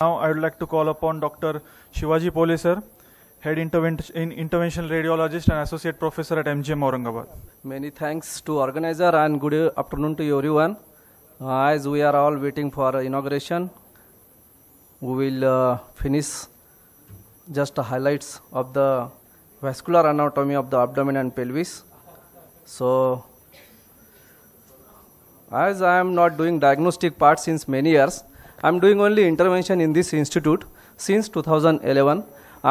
Now I would like to call upon Dr. Shivaji Pole sir, Head Interventional Radiologist and Associate Professor at MGM Aurangabad. Many thanks to organizer and good afternoon to everyone. Uh, as we are all waiting for inauguration, we will uh, finish just highlights of the vascular anatomy of the abdomen and pelvis. So, as I am not doing diagnostic part since many years, I'm doing only intervention in this institute since 2011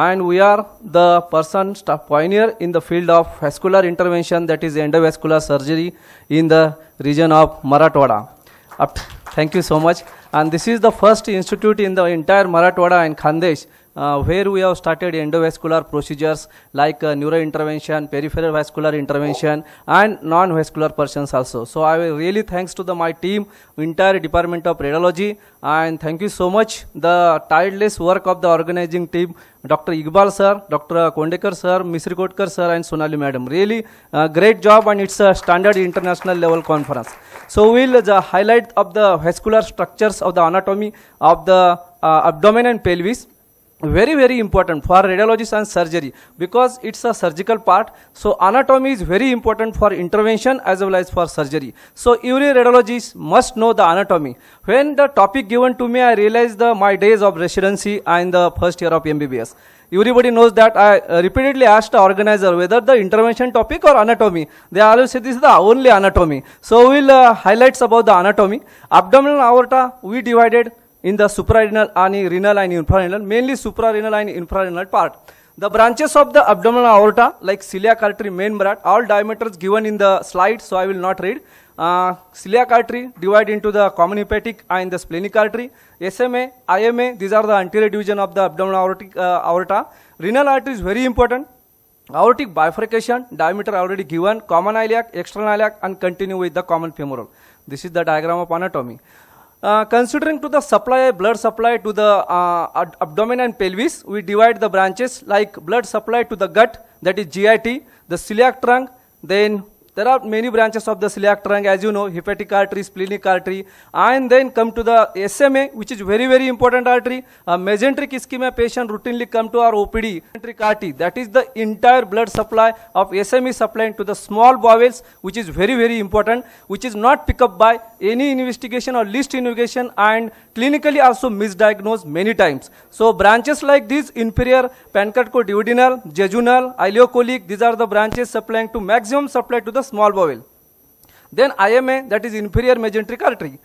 and we are the person pioneer in the field of vascular intervention that is endovascular surgery in the region of Marathwada. Thank you so much. And this is the first institute in the entire Marathwada and Khandesh uh, where we have started endovascular procedures like uh, neurointervention, peripheral vascular intervention, and non-vascular persons also. So I really thanks to the my team, entire department of radiology, and thank you so much the tireless work of the organizing team, Dr. Iqbal sir, Dr. Kondekar sir, Ms. Rikotkar sir, and Sonali madam. Really uh, great job, and it's a standard international level conference. So we'll the uh, highlight of the vascular structures of the anatomy of the uh, abdomen and pelvis very very important for radiologists and surgery because it's a surgical part so anatomy is very important for intervention as well as for surgery so every radiologist must know the anatomy when the topic given to me i realized the my days of residency and the first year of mbbs everybody knows that i uh, repeatedly asked the organizer whether the intervention topic or anatomy they always say this is the only anatomy so we'll uh, highlights about the anatomy abdominal aorta we divided in the suprarenal and renal and infrarenal, mainly suprarenal and infrarenal part. The branches of the abdominal aorta, like celiac artery, main brat, all diameters given in the slide, so I will not read. Uh, celiac artery divided into the common hepatic and the splenic artery. SMA, IMA, these are the anterior division of the abdominal aortic, uh, aorta. Renal artery is very important. Aortic bifurcation, diameter already given, common iliac, external iliac, and continue with the common femoral. This is the diagram of anatomy. Uh, considering to the supply, blood supply to the uh, abdomen and pelvis, we divide the branches like blood supply to the gut, that is GIT, the celiac trunk, then there are many branches of the celiac trunk, as you know, hepatic artery, splenic artery, and then come to the SMA, which is very, very important artery. A mesenteric ischemia patient routinely come to our OPD, mesenteric artery. That is the entire blood supply of SME supplying to the small bowels, which is very, very important, which is not picked up by any investigation or least investigation, and clinically also misdiagnosed many times. So branches like these, inferior pancreaticoduodenal, jejunal, ileocolic, these are the branches supplying to maximum supply to the small bowel. Then IMA, that is inferior mesenteric artery.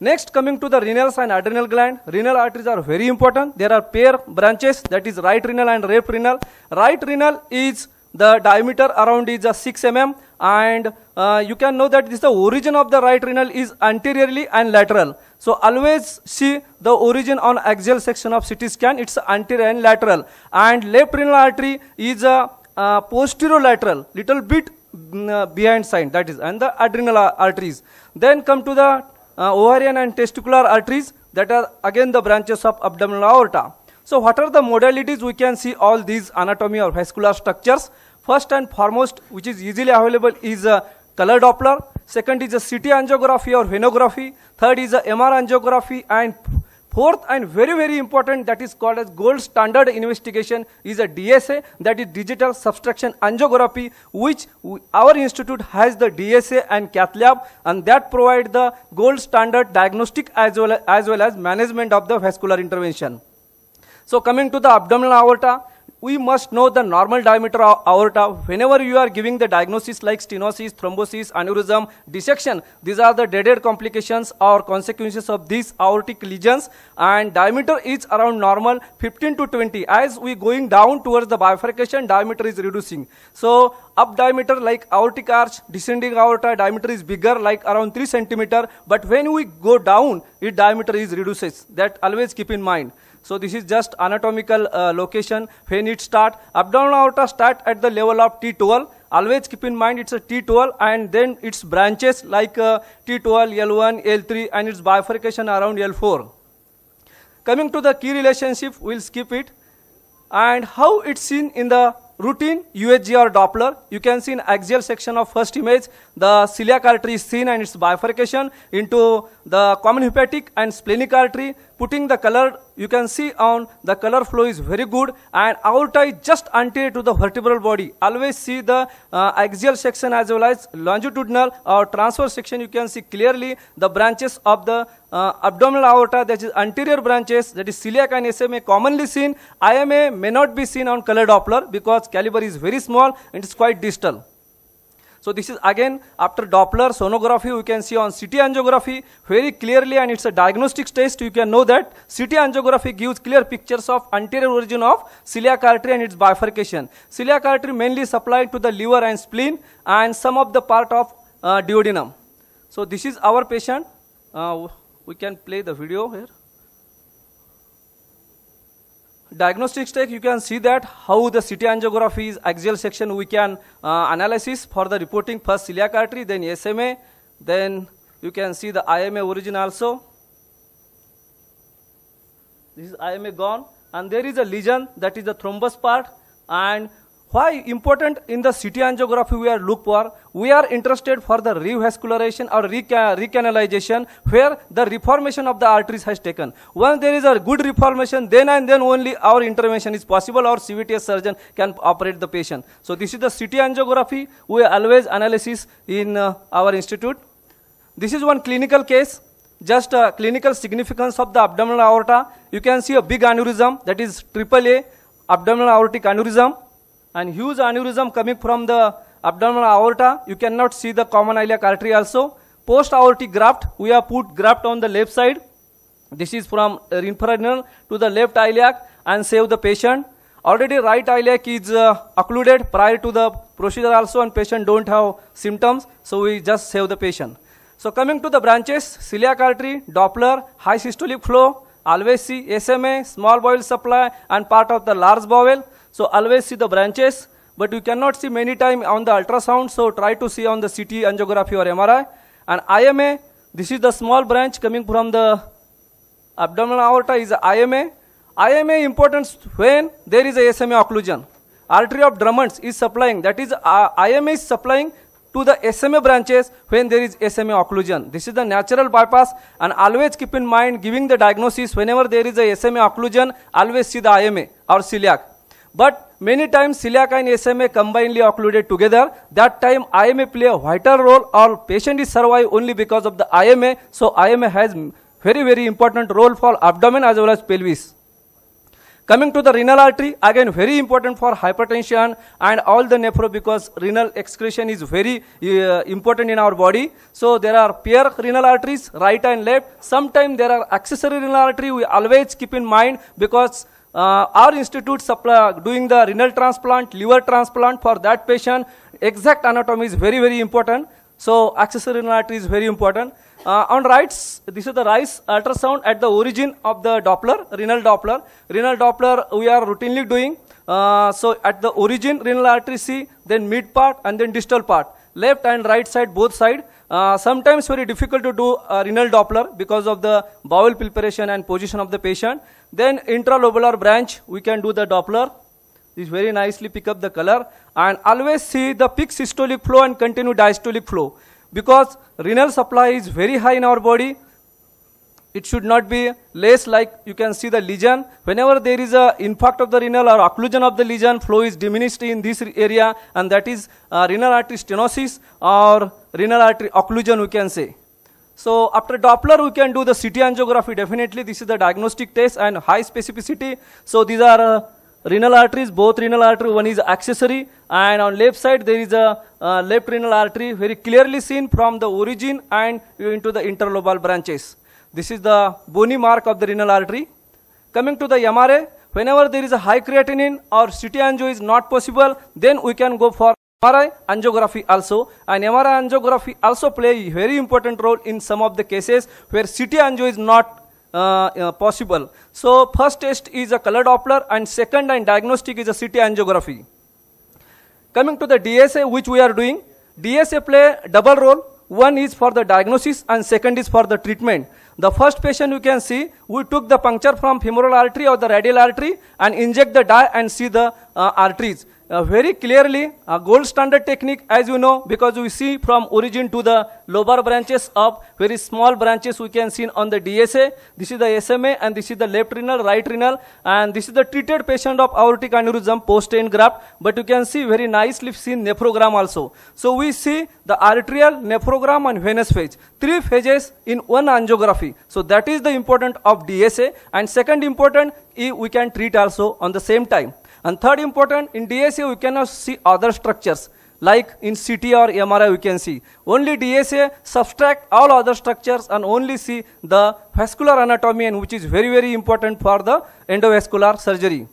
Next, coming to the renal and adrenal gland. Renal arteries are very important. There are pair branches, that is right renal and left renal. Right renal is the diameter around is uh, 6 mm and uh, you can know that this the origin of the right renal is anteriorly and lateral. So always see the origin on axial section of CT scan, it's anterior and lateral. And left renal artery is uh, uh posterior lateral little bit Mm, uh, behind sign, that is, and the adrenal arteries. Then come to the uh, ovarian and testicular arteries, that are again the branches of abdominal aorta. So what are the modalities we can see all these anatomy or vascular structures? First and foremost, which is easily available is a color Doppler. Second is a CT angiography or venography. Third is a MR angiography and Fourth and very, very important that is called as gold standard investigation is a DSA that is digital subtraction angiography which our institute has the DSA and cath lab and that provide the gold standard diagnostic as well as, well as management of the vascular intervention. So coming to the abdominal aorta, we must know the normal diameter of aorta. Whenever you are giving the diagnosis like stenosis, thrombosis, aneurysm, dissection, these are the dreaded complications or consequences of these aortic lesions. And diameter is around normal 15 to 20. As we going down towards the bifurcation, diameter is reducing. So up diameter like aortic arch, descending aorta diameter is bigger like around 3 centimeter. But when we go down, its diameter is reduces. That always keep in mind. So this is just anatomical uh, location when it start. Abdominal aorta start at the level of T12. Always keep in mind it's a T12 and then its branches like uh, T12, L1, L3 and its bifurcation around L4. Coming to the key relationship, we'll skip it. And how it's seen in the routine UHGR or Doppler. You can see in axial section of first image, the celiac artery is seen and its bifurcation into the common hepatic and splenic artery putting the color, you can see on the color flow is very good and aorta is just anterior to the vertebral body. Always see the uh, axial section as well as longitudinal or transverse section. You can see clearly the branches of the uh, abdominal aorta, that is anterior branches, that is celiac and SMA commonly seen. IMA may not be seen on color Doppler because caliber is very small and it's quite distal. So this is again after Doppler sonography, we can see on CT angiography very clearly, and it's a diagnostic test. You can know that CT angiography gives clear pictures of anterior origin of celiac artery and its bifurcation. Celiac artery mainly supplied to the liver and spleen, and some of the part of uh, duodenum. So this is our patient. Uh, we can play the video here diagnostic stage, you can see that how the CT angiography is axial section we can uh, analysis for the reporting first celiac artery, then SMA, then you can see the IMA origin also. This is IMA gone, and there is a lesion that is the thrombus part, and why important in the CT angiography we are look for? We are interested for the revascularization or re recanalization where the reformation of the arteries has taken. Once there is a good reformation, then and then only our intervention is possible or CVTS surgeon can operate the patient. So this is the CT angiography. We always analysis in uh, our institute. This is one clinical case just clinical significance of the abdominal aorta. You can see a big aneurysm that is triple A abdominal aortic aneurysm and huge aneurysm coming from the abdominal aorta. You cannot see the common iliac artery also. Post aortic graft, we have put graft on the left side. This is from uh, infrarenal to the left iliac and save the patient. Already right iliac is uh, occluded prior to the procedure also and patient don't have symptoms. So we just save the patient. So coming to the branches, celiac artery, Doppler, high systolic flow, always see SMA, small bowel supply and part of the large bowel. So always see the branches, but you cannot see many time on the ultrasound, so try to see on the CT angiography or MRI. And IMA, this is the small branch coming from the abdominal aorta is IMA. IMA importance when there is a SMA occlusion. Artery of Drummond's is supplying, that is uh, IMA is supplying to the SMA branches when there is SMA occlusion. This is the natural bypass and always keep in mind giving the diagnosis whenever there is a SMA occlusion, always see the IMA or celiac. But many times celiac and SMA combinedly occluded together. That time IMA play a vital role or patient is survive only because of the IMA. So IMA has very very important role for abdomen as well as pelvis. Coming to the renal artery, again very important for hypertension and all the nephro because renal excretion is very uh, important in our body. So there are pair renal arteries, right and left. Sometimes there are accessory renal artery we always keep in mind because uh, our institute supply, doing the renal transplant, liver transplant for that patient. Exact anatomy is very, very important. So accessory renal artery is very important. Uh, on right, this is the rice ultrasound at the origin of the Doppler, renal Doppler. Renal Doppler we are routinely doing. Uh, so at the origin renal artery C, then mid part and then distal part. Left and right side, both side. Uh, sometimes very difficult to do renal Doppler because of the bowel preparation and position of the patient. Then intralobular branch, we can do the Doppler. This very nicely pick up the color. And always see the peak systolic flow and continue diastolic flow. Because renal supply is very high in our body, it should not be less like you can see the lesion. Whenever there is a impact of the renal or occlusion of the lesion, flow is diminished in this area and that is uh, renal artery stenosis or renal artery occlusion we can say. So after Doppler, we can do the CT angiography definitely. This is the diagnostic test and high specificity. So these are uh, renal arteries, both renal artery, one is accessory and on left side there is a uh, left renal artery very clearly seen from the origin and into the interlobal branches. This is the bony mark of the renal artery. Coming to the MRA, whenever there is a high creatinine or CT angio is not possible, then we can go for MRI angiography also. And MRI angiography also play a very important role in some of the cases where CT angio is not uh, uh, possible. So first test is a color Doppler and second and diagnostic is a CT angiography. Coming to the DSA which we are doing, DSA play double role. One is for the diagnosis and second is for the treatment. The first patient you can see, we took the puncture from femoral artery or the radial artery and inject the dye and see the uh, arteries uh, very clearly a gold standard technique as you know because we see from origin to the lower branches of very small branches we can see on the DSA. This is the SMA and this is the left renal, right renal and this is the treated patient of aortic aneurysm post graft but you can see very nicely seen nephrogram also. So we see the arterial, nephrogram and venous phase. Three phases in one angiography. So that is the important of DSA and second important we can treat also on the same time. And third important, in DSA we cannot see other structures like in CT or MRI we can see. Only DSA subtract all other structures and only see the vascular anatomy and which is very very important for the endovascular surgery.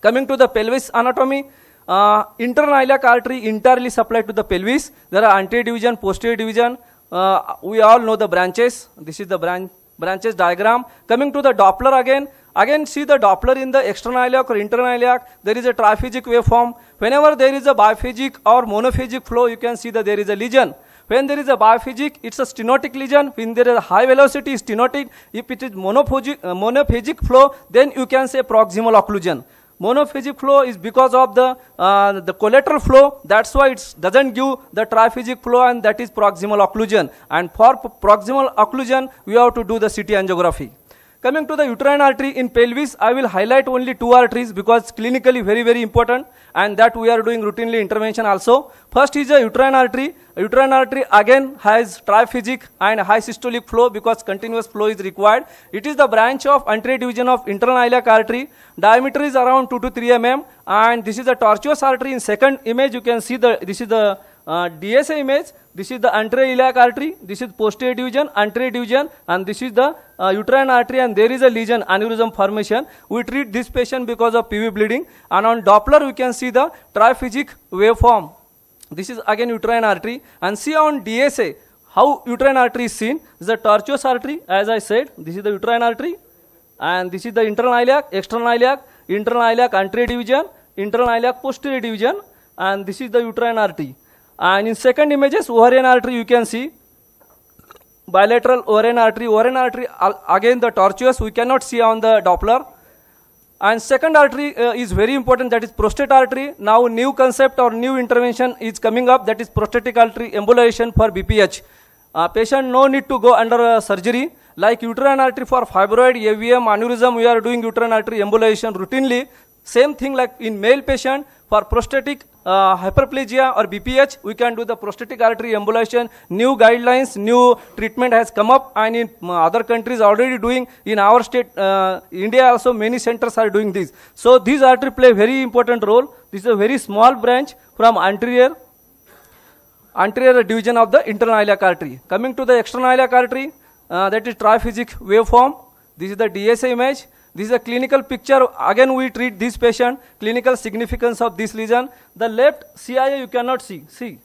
Coming to the pelvis anatomy, uh, iliac artery entirely supplied to the pelvis. There are anterior division, posterior division. Uh, we all know the branches. This is the branch branches diagram. Coming to the Doppler again, Again, see the Doppler in the external iliac or internal iliac. There is a triphasic waveform. Whenever there is a biphasic or monophasic flow, you can see that there is a lesion. When there is a biphasic, it's a stenotic lesion. When there is a high velocity, stenotic. If it is monophasic, uh, monophasic flow, then you can say proximal occlusion. Monophasic flow is because of the, uh, the collateral flow. That's why it doesn't give the triphasic flow and that is proximal occlusion. And for proximal occlusion, we have to do the CT angiography. Coming to the uterine artery in pelvis, I will highlight only two arteries because clinically very, very important and that we are doing routinely intervention also. First is a uterine artery. uterine artery again has triphysic and high systolic flow because continuous flow is required. It is the branch of anterior division of internal iliac artery. Diameter is around 2 to 3 mm and this is the tortuous artery. In second image you can see the, this is the uh, DSA image, this is the anterior artery, this is posterior division, anterior division, and this is the uh, uterine artery, and there is a lesion, aneurysm formation. We treat this patient because of PV bleeding, and on Doppler we can see the triphygic waveform. This is again uterine artery, and see on DSA how uterine artery is seen. This is the tortuous artery, as I said, this is the uterine artery, and this is the internal iliac, external iliac, internal iliac anterior division, internal iliac posterior division, and this is the uterine artery. And in second images, ovarian artery you can see, bilateral ovarian artery, ovarian artery again the tortuous we cannot see on the Doppler. And second artery uh, is very important that is prostate artery. Now new concept or new intervention is coming up that is prostatic artery embolization for BPH. Uh, patient no need to go under uh, surgery like uterine artery for fibroid, AVM, aneurysm we are doing uterine artery embolization routinely. Same thing like in male patient for prostatic uh, hyperplasia or BPH, we can do the prostatic artery embolization. New guidelines, new treatment has come up and in uh, other countries already doing. In our state, uh, India also many centers are doing this. So these artery play very important role. This is a very small branch from anterior anterior division of the internal iliac artery. Coming to the external iliac artery, uh, that is triphysic waveform. This is the DSA image. This is a clinical picture. Again, we treat this patient, clinical significance of this lesion. The left CIA you cannot see. See,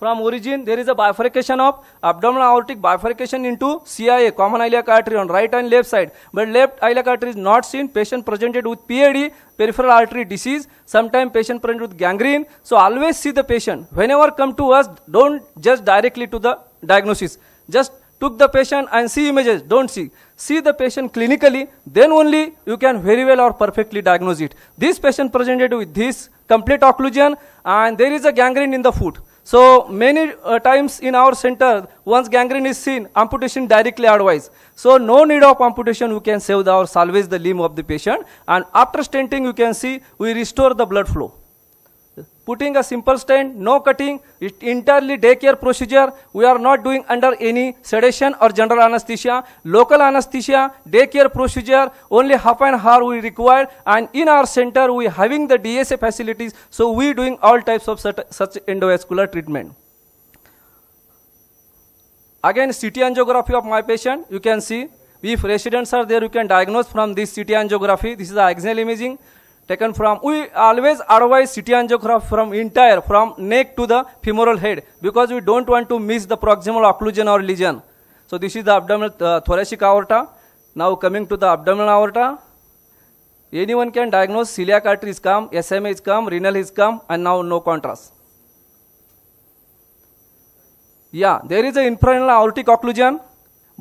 from origin, there is a bifurcation of abdominal aortic bifurcation into CIA, common iliac artery on right and left side. But left iliac artery is not seen. Patient presented with PAD, peripheral artery disease. Sometimes patient presented with gangrene. So always see the patient. Whenever come to us, don't just directly to the diagnosis. Just took the patient and see images, don't see. See the patient clinically, then only you can very well or perfectly diagnose it. This patient presented with this complete occlusion and there is a gangrene in the foot. So many uh, times in our center, once gangrene is seen, amputation directly advised. So no need of amputation, we can save the, or salvage the limb of the patient. And after stenting, you can see we restore the blood flow. putting a simple stent no cutting, it entirely day care procedure. We are not doing under any sedation or general anesthesia. Local anesthesia, day care procedure, only half an hour we require. And in our center, we having the DSA facilities, so we doing all types of such, such endovascular treatment. Again, CT angiography of my patient, you can see. If residents are there, you can diagnose from this CT angiography. This is the axial imaging. taken from we always advise CT angiography from entire from neck to the femoral head because we don't want to miss the proximal occlusion or lesion so this is the abdominal uh, thoracic aorta now coming to the abdominal aorta anyone can diagnose celiac artery is calm SMA is come renal is come and now no contrast yeah there is a infrarenal aortic occlusion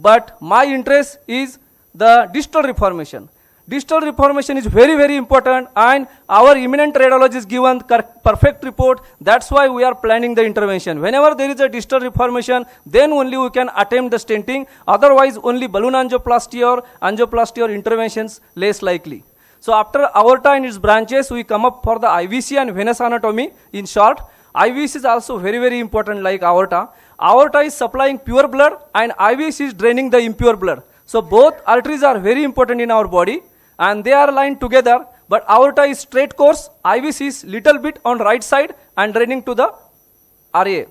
but my interest is the distal reformation Digital reformation is very, very important and our eminent radiologist given perfect report. That's why we are planning the intervention. Whenever there is a digital reformation, then only we can attempt the stenting. Otherwise, only balloon angioplasty or angioplasty or interventions less likely. So after aorta and its branches, we come up for the IVC and venous anatomy in short. IVC is also very, very important like aorta. Aorta is supplying pure blood and IVC is draining the impure blood. So both arteries are very important in our body and they are aligned together but aorta is straight course IVC is little bit on right side and draining to the RA.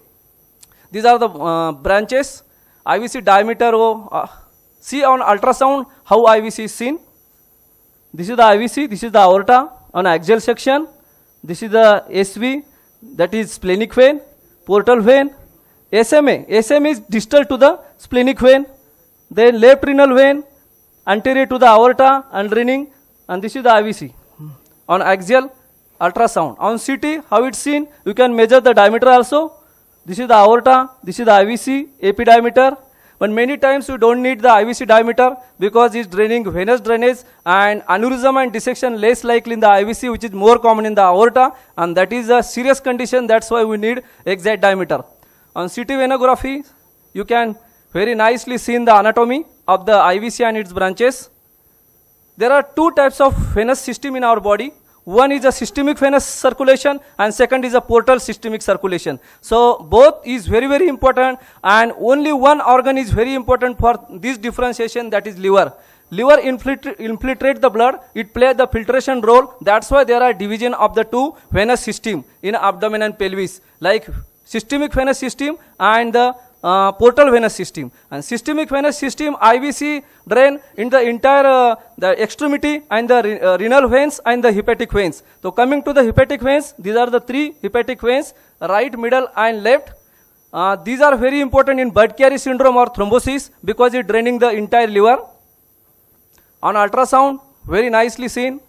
These are the uh, branches. IVC diameter, oh, uh, see on ultrasound how IVC is seen. This is the IVC, this is the aorta on axial section. This is the SV, that is splenic vein, portal vein. SMA, SMA is distal to the splenic vein. Then left renal vein, anterior to the aorta and draining and this is the IVC. On axial ultrasound. On CT, how it's seen, you can measure the diameter also. This is the aorta, this is the IVC, AP diameter. But many times you don't need the IVC diameter because it's draining venous drainage and aneurysm and dissection less likely in the IVC which is more common in the aorta and that is a serious condition that's why we need exact diameter. On CT venography, you can very nicely see in the anatomy of the IVC and its branches. There are two types of venous system in our body. One is a systemic venous circulation and second is a portal systemic circulation. So both is very, very important and only one organ is very important for this differentiation that is liver. Liver infiltrate the blood, it play the filtration role. That's why there are division of the two venous system in abdomen and pelvis like systemic venous system and the portal venous system. And systemic venous system, IVC drain in the entire uh, the extremity and the re uh, renal veins and the hepatic veins. So coming to the hepatic veins, these are the three hepatic veins, right, middle and left. Uh, these are very important in Budcari syndrome or thrombosis because it draining the entire liver. On ultrasound, very nicely seen.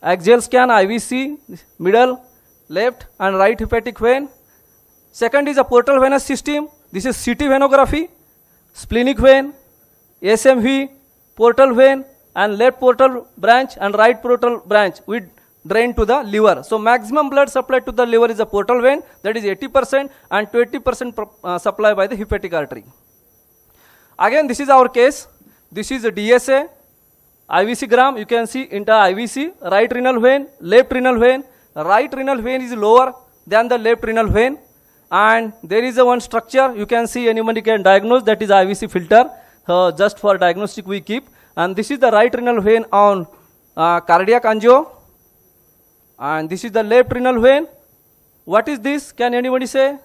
Axial scan, IVC, middle, left and right hepatic vein. Second is a portal venous system. This is CT venography splenic vein S M V portal vein and left portal branch and right portal branch with drain to the liver so maximum blood supply to the liver is a portal vein that is eighty percent and twenty percent supply by the hepatic artery again this is our case this is D S DSA IVC gram you can see inter IVC right renal when left renal vein right renal vein is lower than the left renal vein and there is a one structure you can see anybody can diagnose that is IVC filter uh, just for diagnostic we keep and this is the right renal vein on uh, cardiac angio and this is the left renal vein what is this can anybody say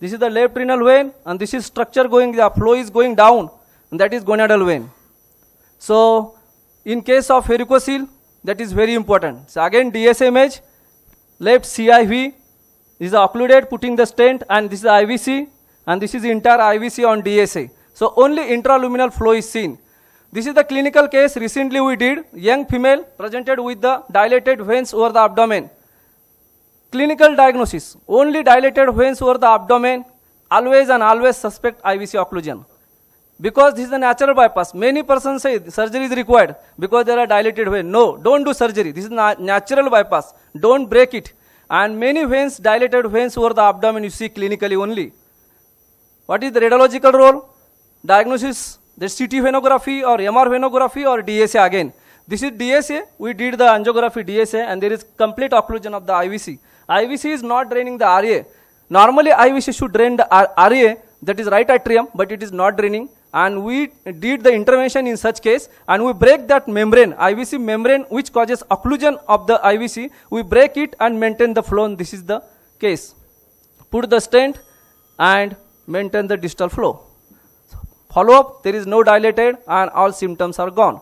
this is the left renal vein and this is structure going the flow is going down and that is gonadal vein so in case of varicocele that is very important so again DSMH left CIV this is occluded, putting the stent, and this is IVC, and this is entire IVC on DSA. So only intraluminal flow is seen. This is the clinical case recently we did. Young female presented with the dilated veins over the abdomen. Clinical diagnosis, only dilated veins over the abdomen, always and always suspect IVC occlusion. Because this is a natural bypass. Many persons say surgery is required because there are dilated veins. No, don't do surgery. This is natural bypass. Don't break it. And many veins, dilated veins over the abdomen you see clinically only. What is the radiological role? Diagnosis, the CT venography or MR venography or DSA again. This is DSA. We did the angiography DSA and there is complete occlusion of the IVC. IVC is not draining the RA. Normally IVC should drain the RA that is right atrium, but it is not draining. And we did the intervention in such case, and we break that membrane, IVC membrane, which causes occlusion of the IVC. We break it and maintain the flow. And this is the case. Put the stent and maintain the distal flow. Follow up, there is no dilated, and all symptoms are gone.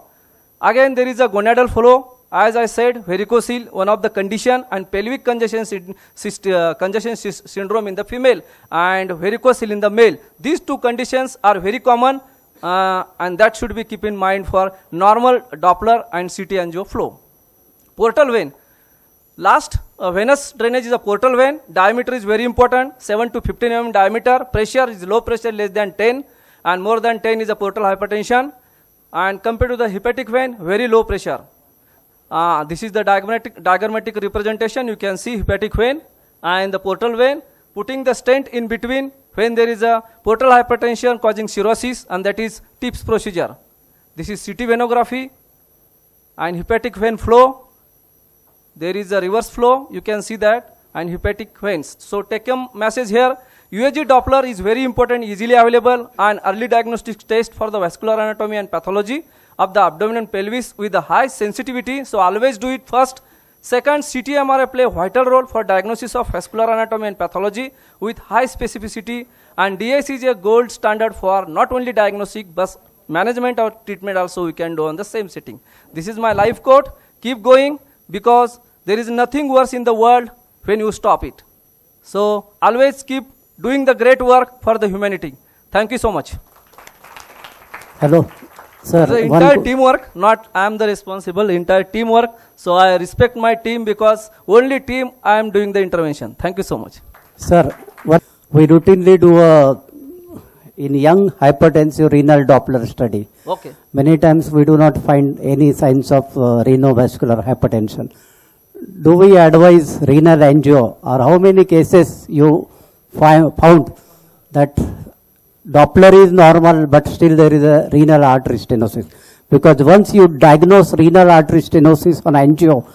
Again, there is a gonadal flow as I said, varicocele, one of the condition, and pelvic congestion, uh, congestion syndrome in the female and varicocele in the male. These two conditions are very common uh, and that should be keep in mind for normal Doppler and CT angio flow. Portal vein. Last, uh, venous drainage is a portal vein. Diameter is very important, 7 to 15 mm diameter. Pressure is low pressure less than 10 and more than 10 is a portal hypertension. And compared to the hepatic vein, very low pressure. Uh, this is the diagrammatic, diagrammatic representation. You can see hepatic vein and the portal vein. Putting the stent in between when there is a portal hypertension causing cirrhosis and that is TIPS procedure. This is CT venography and hepatic vein flow. There is a reverse flow. You can see that and hepatic veins. So take home message here. UAG Doppler is very important, easily available and early diagnostic test for the vascular anatomy and pathology of the abdominal pelvis with the high sensitivity. So always do it first. Second, CTMRI play vital role for diagnosis of vascular anatomy and pathology with high specificity. And DIC is a gold standard for not only diagnostic but management or treatment also we can do on the same setting. This is my life quote. Keep going because there is nothing worse in the world when you stop it. So always keep doing the great work for the humanity. Thank you so much. Hello. Sir, the entire teamwork, not I am the responsible, entire teamwork. So I respect my team because only team I am doing the intervention. Thank you so much. Sir, what we routinely do a, uh, in young hypertensive renal Doppler study. Okay. Many times we do not find any signs of uh, renovascular hypertension. Do we advise renal angio or how many cases you find, found that Doppler is normal, but still there is a renal artery stenosis. Because once you diagnose renal artery stenosis on NGO,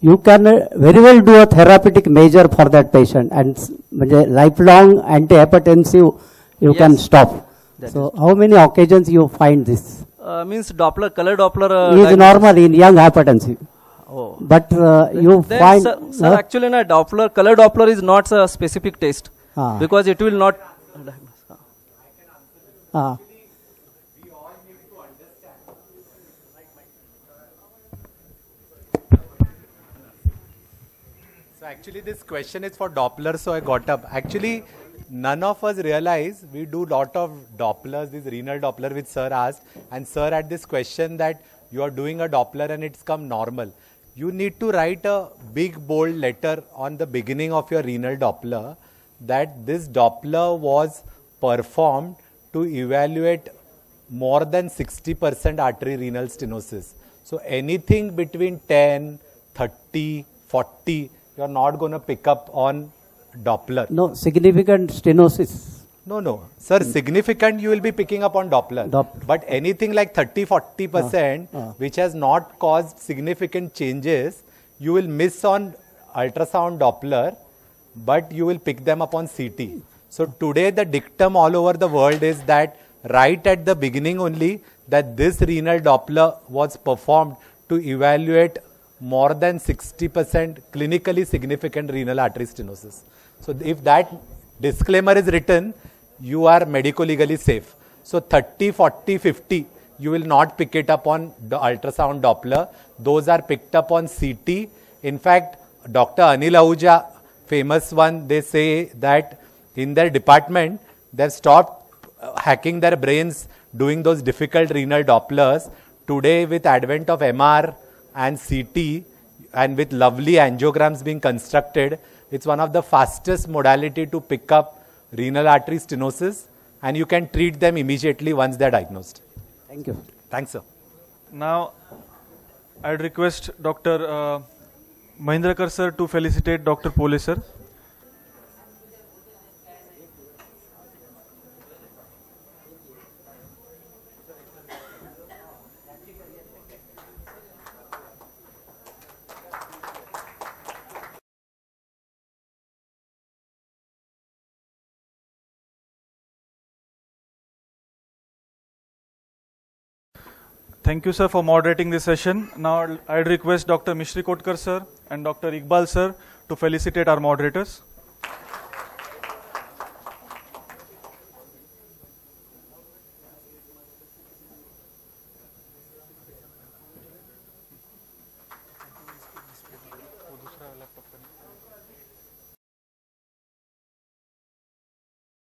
you can uh, very well do a therapeutic measure for that patient and lifelong antihypertensive you yes. can stop. That so how many occasions you find this? Uh, means Doppler, color Doppler? Uh, is diagnosis. normal in young hypertensive. Oh. But uh, you then find... Sir, sir actually no Doppler, color Doppler is not a specific test ah. because it will not so actually this question is for Doppler, so I got up. Actually, none of us realize we do lot of Dopplers, this renal Doppler which sir asked, and sir had this question that you are doing a Doppler and it's come normal. You need to write a big bold letter on the beginning of your renal Doppler that this Doppler was performed to evaluate more than 60% artery renal stenosis. So anything between 10, 30, 40, you're not going to pick up on Doppler. No, significant stenosis. No, no. Sir, mm. significant you will be picking up on Doppler. Doppler. But anything like 30, 40%, uh, uh. which has not caused significant changes, you will miss on ultrasound Doppler, but you will pick them up on CT. So today the dictum all over the world is that right at the beginning only that this renal Doppler was performed to evaluate more than 60% clinically significant renal artery stenosis. So if that disclaimer is written, you are medico legally safe. So 30, 40, 50, you will not pick it up on the ultrasound Doppler. Those are picked up on CT. In fact, Dr. Anil Ahuja, famous one, they say that in their department, they've stopped uh, hacking their brains doing those difficult renal Dopplers. Today, with advent of MR and CT, and with lovely angiograms being constructed, it's one of the fastest modality to pick up renal artery stenosis, and you can treat them immediately once they're diagnosed. Thank you. Thanks, sir. Now, I'd request Dr. Uh, Mahendrakar sir to felicitate Dr. Pole sir. Thank you, sir, for moderating this session. Now, I'd request Dr. Mishri Kotkar, sir, and Dr. Iqbal, sir, to felicitate our moderators.